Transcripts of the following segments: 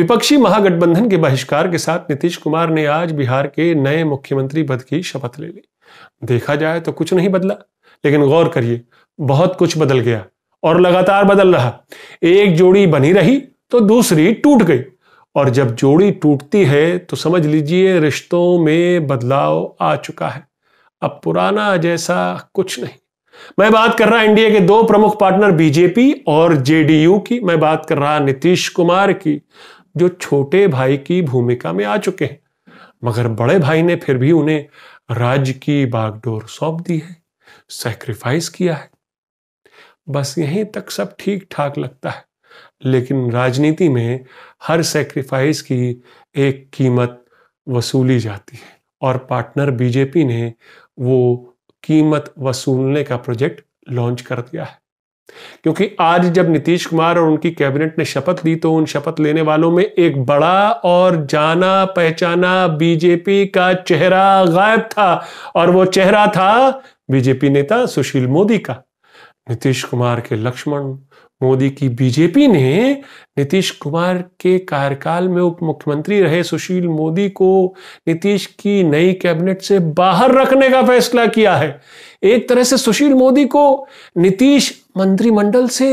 विपक्षी महागठबंधन के बहिष्कार के साथ नीतीश कुमार ने आज बिहार के नए मुख्यमंत्री पद की शपथ ले ली देखा जाए तो कुछ नहीं बदला लेकिन गौर करिए बहुत कुछ बदल गया और लगातार बदल रहा एक जोड़ी बनी रही तो दूसरी टूट गई और जब जोड़ी टूटती है तो समझ लीजिए रिश्तों में बदलाव आ चुका है अब पुराना जैसा कुछ नहीं मैं बात कर रहा एनडीए के दो प्रमुख पार्टनर बीजेपी और जेडीयू की मैं बात कर रहा नीतीश कुमार की जो छोटे भाई की भूमिका में आ चुके हैं मगर बड़े भाई ने फिर भी उन्हें राज्य की बागडोर सौंप दी है सेक्रीफाइस किया है बस यहीं तक सब ठीक ठाक लगता है लेकिन राजनीति में हर सेक्रीफाइस की एक कीमत वसूली जाती है और पार्टनर बीजेपी ने वो कीमत वसूलने का प्रोजेक्ट लॉन्च कर दिया है क्योंकि आज जब नीतीश कुमार और उनकी कैबिनेट ने शपथ ली तो उन शपथ लेने वालों में एक बड़ा और जाना पहचाना बीजेपी का चेहरा गायब था और वो चेहरा था बीजेपी नेता सुशील मोदी का नीतीश कुमार के लक्ष्मण मोदी की बीजेपी ने नीतीश कुमार के कार्यकाल में उप मुख्यमंत्री रहे सुशील मोदी को नीतीश की नई कैबिनेट से बाहर रखने का फैसला किया है एक तरह से सुशील मोदी को नीतीश मंत्रिमंडल से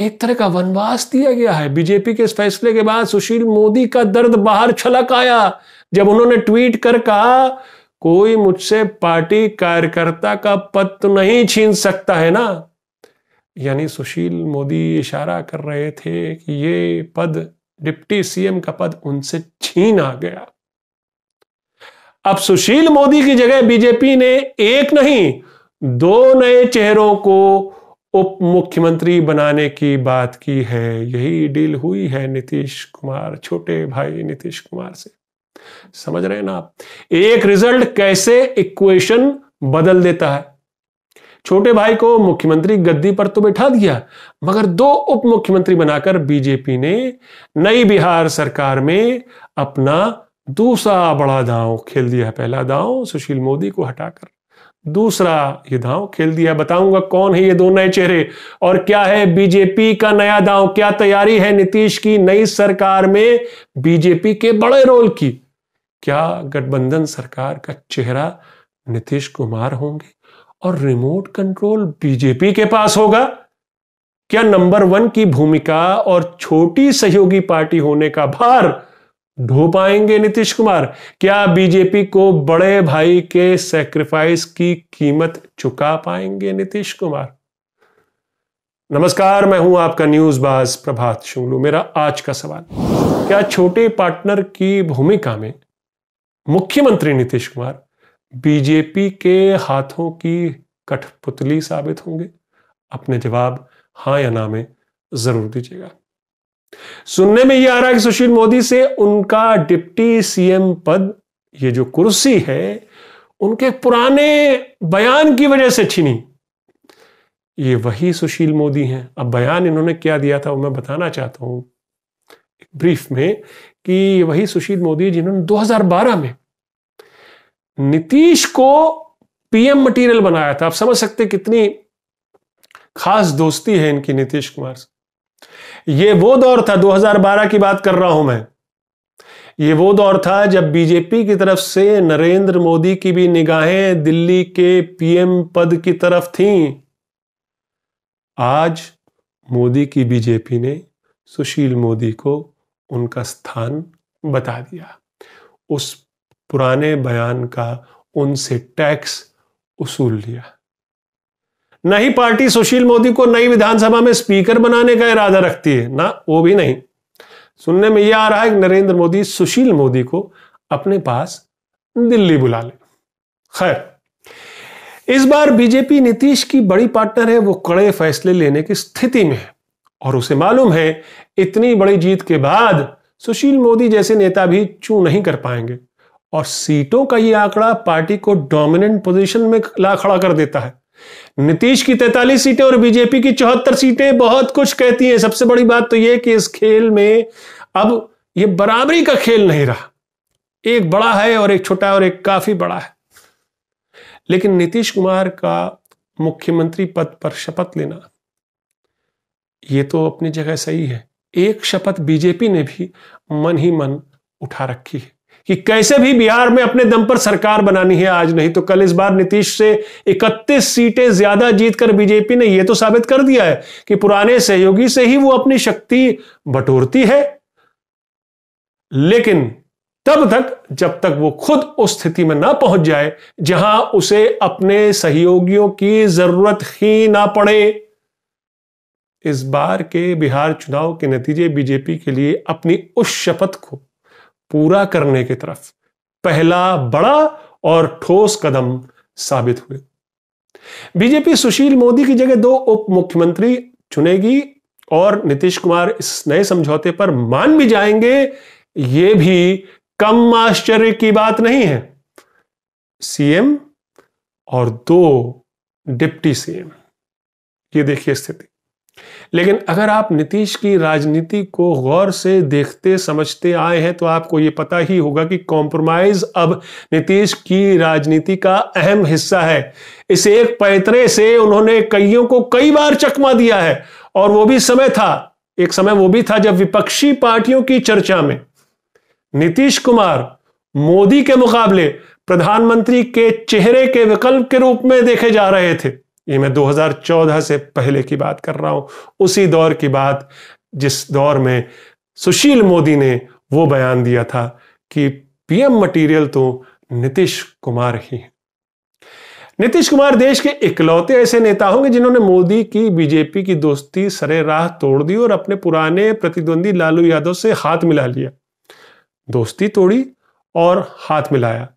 एक तरह का वनवास दिया गया है बीजेपी के इस फैसले के बाद सुशील मोदी का दर्द बाहर छलक आया जब उन्होंने ट्वीट कर कहा कोई मुझसे पार्टी कार्यकर्ता का पद तो नहीं छीन सकता है ना यानी सुशील मोदी इशारा कर रहे थे कि ये पद डिप्टी सीएम का पद उनसे छीन आ गया अब सुशील मोदी की जगह बीजेपी ने एक नहीं दो नए चेहरों को उप मुख्यमंत्री बनाने की बात की है यही डील हुई है नीतीश कुमार छोटे भाई नीतीश कुमार से समझ रहे हैं ना आप एक रिजल्ट कैसे इक्वेशन बदल देता है छोटे भाई को मुख्यमंत्री गद्दी पर तो बैठा दिया मगर दो उप मुख्यमंत्री बनाकर बीजेपी ने नई बिहार सरकार में अपना दूसरा बड़ा दांव खेल दिया पहला दांव सुशील मोदी को हटाकर दूसरा ये दांव खेल दिया बताऊंगा कौन है ये दो नए चेहरे और क्या है बीजेपी का नया दांव क्या तैयारी है नीतीश की नई सरकार में बीजेपी के बड़े रोल की क्या गठबंधन सरकार का चेहरा नीतीश कुमार होंगे और रिमोट कंट्रोल बीजेपी के पास होगा क्या नंबर वन की भूमिका और छोटी सहयोगी पार्टी होने का भार ढो पाएंगे नीतीश कुमार क्या बीजेपी को बड़े भाई के सेक्रीफाइस की कीमत चुका पाएंगे नीतीश कुमार नमस्कार मैं हूं आपका न्यूज बाज प्रभात शुंगलू मेरा आज का सवाल क्या छोटे पार्टनर की भूमिका में मुख्यमंत्री नीतीश कुमार बीजेपी के हाथों की कठपुतली साबित होंगे अपने जवाब हाँ या ना में जरूर दीजिएगा सुनने में यह आ रहा है कि सुशील मोदी से उनका डिप्टी सीएम पद ये जो कुर्सी है उनके पुराने बयान की वजह से छीनी ये वही सुशील मोदी हैं अब बयान इन्होंने क्या दिया था वो मैं बताना चाहता हूं ब्रीफ में कि ये वही सुशील मोदी जिन्होंने 2012 में नीतीश को पीएम मटेरियल बनाया था आप समझ सकते कितनी खास दोस्ती है इनकी नीतीश कुमार से यह वो दौर था 2012 की बात कर रहा हूं मैं ये वो दौर था जब बीजेपी की तरफ से नरेंद्र मोदी की भी निगाहें दिल्ली के पीएम पद की तरफ थीं आज मोदी की बीजेपी ने सुशील मोदी को उनका स्थान बता दिया उस पुराने बयान का उनसे टैक्स उसूल लिया नहीं ही पार्टी सुशील मोदी को नई विधानसभा में स्पीकर बनाने का इरादा रखती है ना वो भी नहीं सुनने में यह आ रहा है कि नरेंद्र मोदी सुशील मोदी को अपने पास दिल्ली बुला ले खैर इस बार बीजेपी नीतीश की बड़ी पार्टनर है वो कड़े फैसले लेने की स्थिति में है और उसे मालूम है इतनी बड़ी जीत के बाद सुशील मोदी जैसे नेता भी चू नहीं कर पाएंगे और सीटों का ये आंकड़ा पार्टी को डोमिनेंट पोजीशन में ला खड़ा कर देता है नीतीश की तैतालीस सीटें और बीजेपी की चौहत्तर सीटें बहुत कुछ कहती हैं सबसे बड़ी बात तो यह कि इस खेल में अब यह बराबरी का खेल नहीं रहा एक बड़ा है और एक छोटा और एक काफी बड़ा है लेकिन नीतीश कुमार का मुख्यमंत्री पद पर शपथ लेना यह तो अपनी जगह सही है एक शपथ बीजेपी ने भी मन ही मन उठा रखी है कि कैसे भी बिहार में अपने दम पर सरकार बनानी है आज नहीं तो कल इस बार नीतीश से 31 सीटें ज्यादा जीतकर बीजेपी ने यह तो साबित कर दिया है कि पुराने सहयोगी से ही वो अपनी शक्ति बटोरती है लेकिन तब तक जब तक वो खुद उस स्थिति में ना पहुंच जाए जहां उसे अपने सहयोगियों की जरूरत ही ना पड़े इस बार के बिहार चुनाव के नतीजे बीजेपी के लिए अपनी उस शपथ को पूरा करने की तरफ पहला बड़ा और ठोस कदम साबित हुए बीजेपी सुशील मोदी की जगह दो उप मुख्यमंत्री चुनेगी और नीतीश कुमार इस नए समझौते पर मान भी जाएंगे ये भी कम आश्चर्य की बात नहीं है सीएम और दो डिप्टी सीएम ये देखिए स्थिति लेकिन अगर आप नीतीश की राजनीति को गौर से देखते समझते आए हैं तो आपको ये पता ही होगा कि कॉम्प्रोमाइज अब नीतीश की राजनीति का अहम हिस्सा है इस एक पैतरे से उन्होंने कईयों को कई बार चकमा दिया है और वो भी समय था एक समय वो भी था जब विपक्षी पार्टियों की चर्चा में नीतीश कुमार मोदी के मुकाबले प्रधानमंत्री के चेहरे के विकल्प के रूप में देखे जा रहे थे ये मैं 2014 से पहले की बात कर रहा हूं उसी दौर की बात जिस दौर में सुशील मोदी ने वो बयान दिया था कि पीएम मटेरियल तो नीतीश कुमार ही है नीतीश कुमार देश के इकलौते ऐसे नेता होंगे जिन्होंने मोदी की बीजेपी की दोस्ती सरे राह तोड़ दी और अपने पुराने प्रतिद्वंदी लालू यादव से हाथ मिला लिया दोस्ती तोड़ी और हाथ मिलाया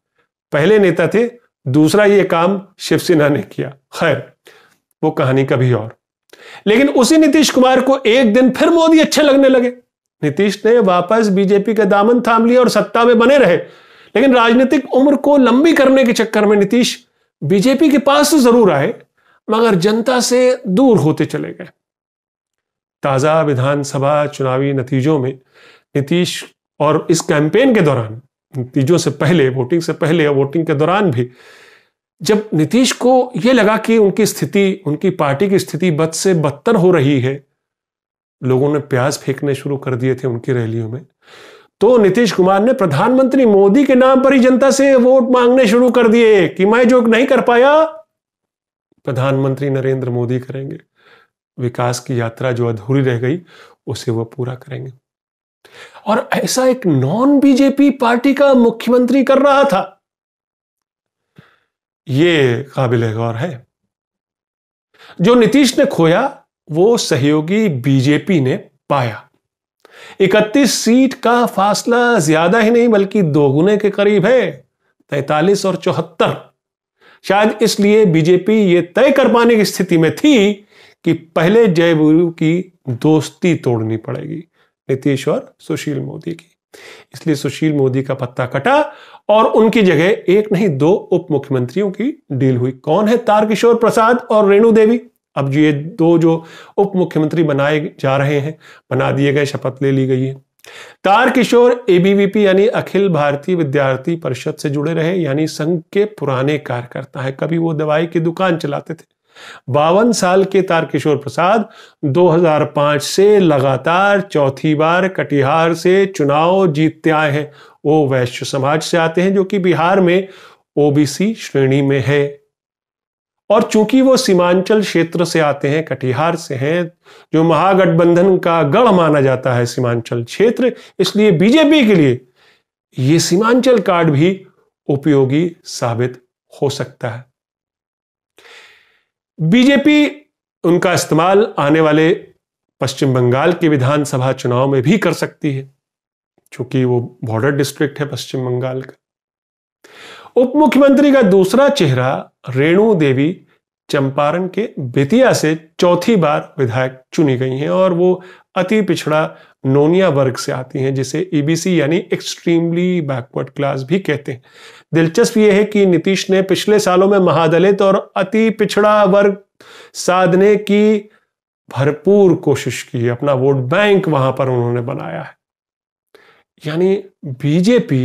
पहले नेता थे दूसरा ये काम शिवसेना ने किया खैर वो कहानी कभी और लेकिन उसी नीतीश कुमार को एक दिन फिर मोदी अच्छे लगने लगे नीतीश ने वापस बीजेपी का दामन थाम लिया और सत्ता में बने रहे लेकिन राजनीतिक उम्र को लंबी करने के चक्कर में नीतीश बीजेपी के पास तो जरूर आए मगर जनता से दूर होते चले गए ताजा विधानसभा चुनावी नतीजों में नीतीश और इस कैंपेन के दौरान नतीजों से पहले वोटिंग से पहले या वोटिंग के दौरान भी जब नीतीश को ये लगा कि उनकी स्थिति उनकी पार्टी की स्थिति बद से बदतर हो रही है लोगों ने प्याज फेंकने शुरू कर दिए थे उनकी रैलियों में तो नीतीश कुमार ने प्रधानमंत्री मोदी के नाम पर ही जनता से वोट मांगने शुरू कर दिए कि मैं जो नहीं कर पाया प्रधानमंत्री नरेंद्र मोदी करेंगे विकास की यात्रा जो अधूरी रह गई उसे वह पूरा करेंगे और ऐसा एक नॉन बीजेपी पार्टी का मुख्यमंत्री कर रहा था ये काबिल गौर है जो नीतीश ने खोया वो सहयोगी बीजेपी ने पाया 31 सीट का फासला ज्यादा ही नहीं बल्कि दोगुने के करीब है तैतालीस और चौहत्तर शायद इसलिए बीजेपी ये तय कर पाने की स्थिति में थी कि पहले जयबुरू की दोस्ती तोड़नी पड़ेगी नीतीश और सुशील मोदी की इसलिए सुशील मोदी का पत्ता कटा और उनकी जगह एक नहीं दो उप मुख्यमंत्रियों की डील हुई कौन है तारकिशोर प्रसाद और रेणु देवी अब ये दो जो उप मुख्यमंत्री बनाए जा रहे हैं बना दिए गए शपथ ले ली गई है तारकिशोर एबीवीपी यानी अखिल भारतीय विद्यार्थी परिषद से जुड़े रहे यानी संघ के पुराने कार्यकर्ता है कभी वो दवाई की दुकान चलाते थे बावन साल के तारकिशोर प्रसाद 2005 से लगातार चौथी बार कटिहार से चुनाव जीतते आए हैं वो वैश्य समाज से आते हैं जो कि बिहार में ओबीसी श्रेणी में है और चूंकि वो सीमांचल क्षेत्र से आते हैं कटिहार से हैं जो महागठबंधन का गढ़ माना जाता है सीमांचल क्षेत्र इसलिए बीजेपी के लिए ये सीमांचल कार्ड भी उपयोगी साबित हो सकता है बीजेपी उनका इस्तेमाल आने वाले पश्चिम बंगाल के विधानसभा चुनाव में भी कर सकती है क्योंकि वो बॉर्डर डिस्ट्रिक्ट है पश्चिम बंगाल का उप मुख्यमंत्री का दूसरा चेहरा रेणु देवी चंपारण के बेतिया से चौथी बार विधायक चुनी गई हैं और वो अति पिछड़ा नोनिया वर्ग से आती हैं जिसे ईबीसी यानी एक्सट्रीमली बैकवर्ड क्लास भी कहते हैं दिलचस्प यह है कि नीतीश ने पिछले सालों में महादलित और अति पिछड़ा वर्ग साधने की भरपूर कोशिश की अपना वोट बैंक वहां पर उन्होंने बनाया है यानी बीजेपी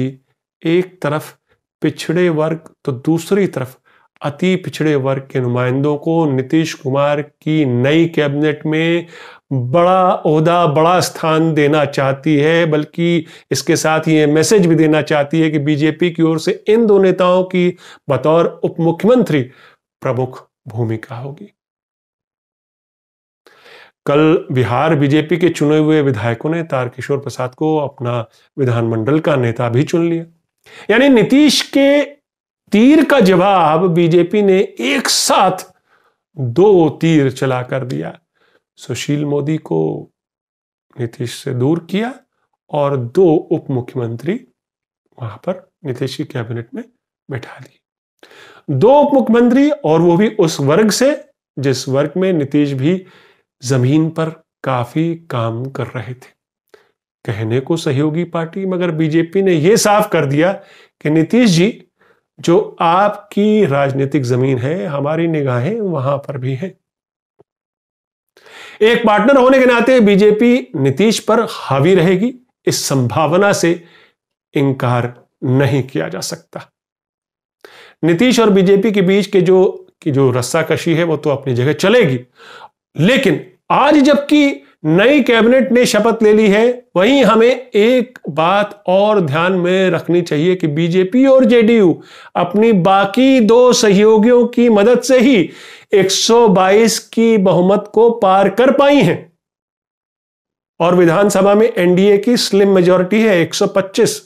एक तरफ पिछड़े वर्ग तो दूसरी तरफ अति पिछड़े वर्ग के नुमाइंदों को नीतीश कुमार की नई कैबिनेट में बड़ा अहदा बड़ा स्थान देना चाहती है बल्कि इसके साथ ही ये मैसेज भी देना चाहती है कि बीजेपी की ओर से इन दो नेताओं की बतौर उप मुख्यमंत्री प्रमुख भूमिका होगी कल बिहार बीजेपी के चुने हुए विधायकों ने तारकिशोर प्रसाद को अपना विधानमंडल का नेता भी चुन लिया यानी नीतीश के तीर का जवाब बीजेपी ने एक साथ दो तीर चला कर दिया सुशील मोदी को नीतीश से दूर किया और दो उप मुख्यमंत्री वहां पर नीतीश की कैबिनेट में बैठा दिए दो उप मुख्यमंत्री और वो भी उस वर्ग से जिस वर्ग में नीतीश भी जमीन पर काफी काम कर रहे थे कहने को सहयोगी पार्टी मगर बीजेपी ने यह साफ कर दिया कि नीतीश जी जो आपकी राजनीतिक जमीन है हमारी निगाहें वहां पर भी हैं एक पार्टनर होने के नाते बीजेपी नीतीश पर हावी रहेगी इस संभावना से इनकार नहीं किया जा सकता नीतीश और बीजेपी के बीच के जो की जो रस्साकशी है वो तो अपनी जगह चलेगी लेकिन आज जबकि नई कैबिनेट ने शपथ ले ली है वहीं हमें एक बात और ध्यान में रखनी चाहिए कि बीजेपी और जेडीयू अपनी बाकी दो सहयोगियों की मदद से ही 122 की बहुमत को पार कर पाई हैं और विधानसभा में एनडीए की स्लिम मेजोरिटी है 125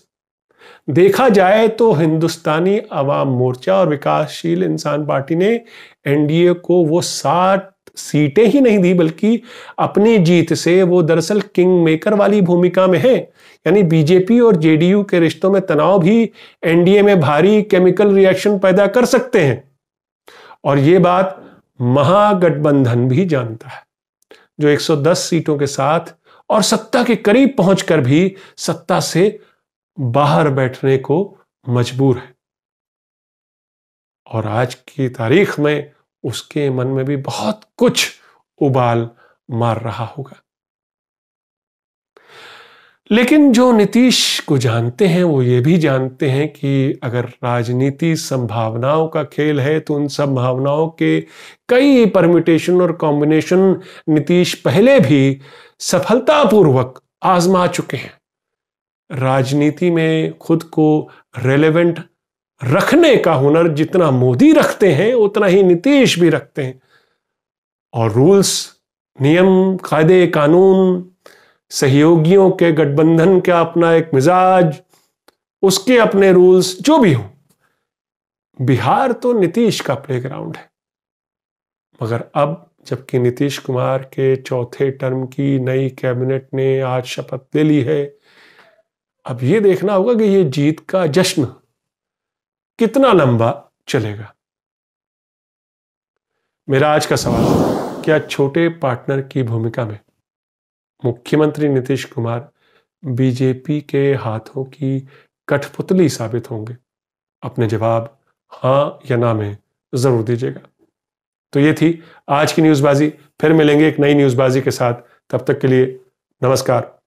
देखा जाए तो हिंदुस्तानी आवाम मोर्चा और विकासशील इंसान पार्टी ने एनडीए को वो साठ सीटें ही नहीं दी बल्कि अपनी जीत से वो दरअसल किंग मेकर वाली भूमिका में है यानी बीजेपी और जेडीयू के रिश्तों में तनाव भी एनडीए में भारी केमिकल रिएक्शन पैदा कर सकते हैं और ये बात महागठबंधन भी जानता है जो 110 सीटों के साथ और सत्ता के करीब पहुंचकर भी सत्ता से बाहर बैठने को मजबूर है और आज की तारीख में उसके मन में भी बहुत कुछ उबाल मार रहा होगा लेकिन जो नीतीश को जानते हैं वो ये भी जानते हैं कि अगर राजनीति संभावनाओं का खेल है तो उन संभावनाओं के कई परम्यूटेशन और कॉम्बिनेशन नीतीश पहले भी सफलतापूर्वक आजमा चुके हैं राजनीति में खुद को रेलेवेंट रखने का हुनर जितना मोदी रखते हैं उतना ही नीतीश भी रखते हैं और रूल्स नियम कायदे कानून सहयोगियों के गठबंधन का अपना एक मिजाज उसके अपने रूल्स जो भी हो बिहार तो नीतीश का प्लेग्राउंड है मगर अब जबकि नीतीश कुमार के चौथे टर्म की नई कैबिनेट ने आज शपथ ले ली है अब ये देखना होगा कि ये जीत का जश्न कितना लंबा चलेगा मेरा आज का सवाल क्या छोटे पार्टनर की भूमिका में मुख्यमंत्री नीतीश कुमार बीजेपी के हाथों की कठपुतली साबित होंगे अपने जवाब हां या ना में जरूर दीजिएगा तो ये थी आज की न्यूज़बाजी फिर मिलेंगे एक नई न्यूज़बाजी के साथ तब तक के लिए नमस्कार